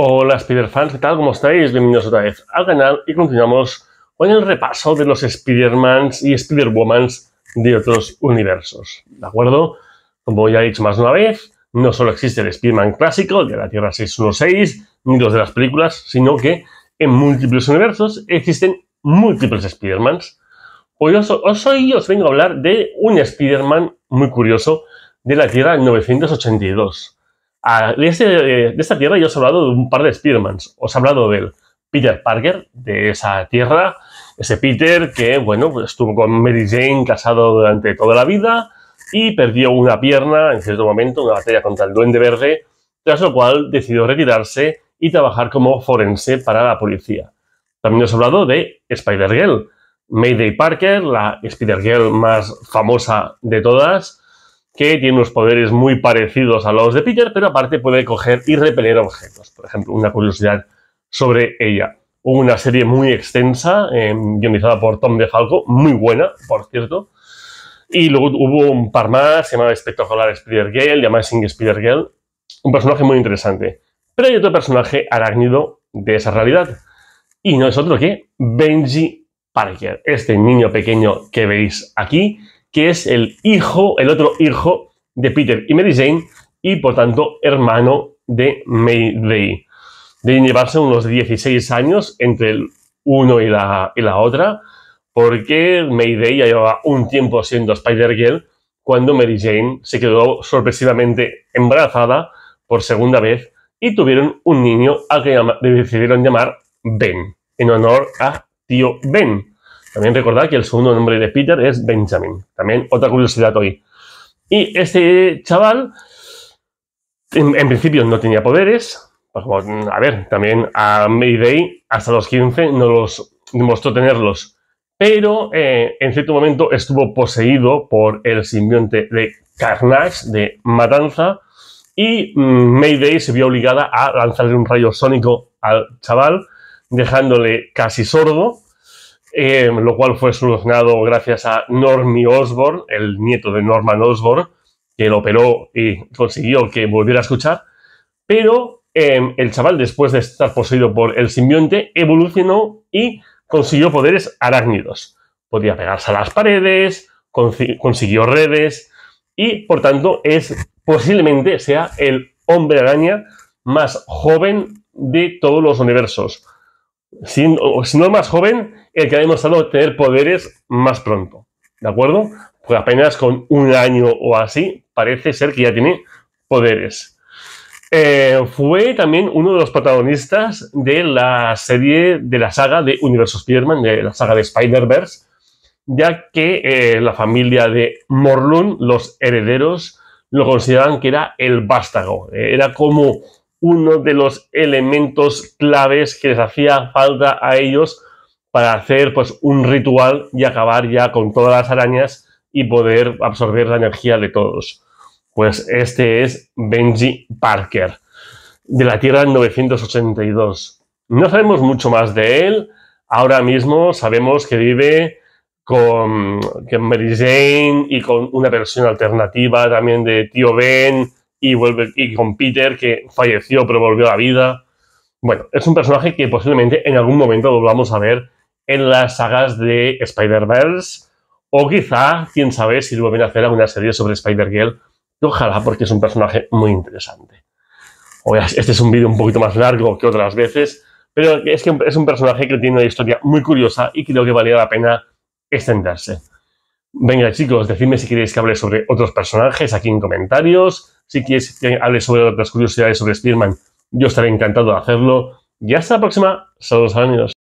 Hola Spider-Fans, ¿qué tal? ¿Cómo estáis? Bienvenidos otra vez al canal y continuamos con el repaso de los Spider-Mans y Spider-Womans de otros universos, ¿de acuerdo? Como ya he dicho más de una vez, no solo existe el Spider-Man clásico, de la Tierra 616, ni los de las películas, sino que en múltiples universos existen múltiples Spider-Mans. Hoy os, hoy os vengo a hablar de un Spider-Man muy curioso de la Tierra 982 de, esta tierra yo os he hablado de un par de Spidermans. Os he hablado del Peter Parker, de esa tierra, ese Peter que, bueno, pues estuvo con Mary Jane casado durante toda la vida y perdió una pierna en cierto momento, en una batalla contra el Duende Verde, tras lo cual decidió retirarse y trabajar como forense para la policía. También os he hablado de Spider-Girl, Mayday Parker, la Spider-Girl más famosa de todas, que tiene unos poderes muy parecidos a los de Peter, pero aparte puede coger y repeler objetos. Por ejemplo, una curiosidad sobre ella. Hubo una serie muy extensa, em, guionizada por Tom DeFalco, muy buena, por cierto. Y luego hubo un par más, se llamaba Espectacular Spider Girl, llamada Sing Spider Girl. Un personaje muy interesante. Pero hay otro personaje arácnido de esa realidad. Y no es otro que Benji Parker, este niño pequeño que veis aquí, que es el hijo, el otro hijo de Peter y Mary Jane, y por tanto hermano de Mayday. Deben llevarse unos 16 años entre el uno y la, otra, porque Mayday ya llevaba un tiempo siendo Spider-Girl cuando Mary Jane se quedó sorpresivamente embarazada por segunda vez y tuvieron un niño al que decidieron llamar Ben, en honor a tío Ben. También recordad que el segundo nombre de Peter es Benjamin. También otra curiosidad hoy. Y este chaval, en, principio no tenía poderes. a ver, también a Mayday hasta los 15 no los demostró tenerlos. Pero eh, en cierto momento estuvo poseído por el simbionte de Carnage, de Matanza. Y mm, Mayday se vio obligada a lanzarle un rayo sónico al chaval, dejándole casi sordo Em, lo cual fue solucionado gracias a Normie Osborne, el nieto de Norman Osborne, que lo operó y consiguió que volviera a escuchar. Pero em, el chaval, después de estar poseído por el simbionte, evolucionó y consiguió poderes arácnidos. Podía pegarse a las paredes, consiguió redes y, por tanto, es posiblemente sea el hombre araña más joven de todos los universos si, o más joven, el que ha demostrado tener poderes más pronto. ¿De acuerdo? Pues apenas con un año o así, parece ser que ya tiene poderes. Eh, fue también uno de los protagonistas de la serie de la saga de Universo Spider-Man, de la saga de Spider-Verse, ya que eh, la familia de Morlun, los herederos, lo consideraban que era el vástago. Eh, era como uno de los elementos claves que les hacía falta a ellos para hacer pues un ritual y acabar ya con todas las arañas y poder absorber la energía de todos. Pues este es Benji Parker, de la Tierra 982. No sabemos mucho más de él. Ahora mismo sabemos que vive con, con Mary Jane y con una versión alternativa también de Tío Ben y vuelve y con Peter que falleció pero volvió a la vida. Bueno, es un personaje que posiblemente en algún momento lo vamos a ver en las sagas de Spider-Verse o quizá, quién sabe, si vuelven a hacer alguna serie sobre Spider-Girl. Ojalá, porque es un personaje muy interesante. Este es un vídeo un poquito más largo que otras veces, pero es que es un personaje que tiene una historia muy curiosa y creo que valía la pena extenderse. Venga chicos, decidme si queréis que hable sobre otros personajes aquí en comentarios si quieres que hable sobre otras curiosidades sobre Spearman, yo estaré encantado de hacerlo. Y hasta la próxima. Saludos, amigos.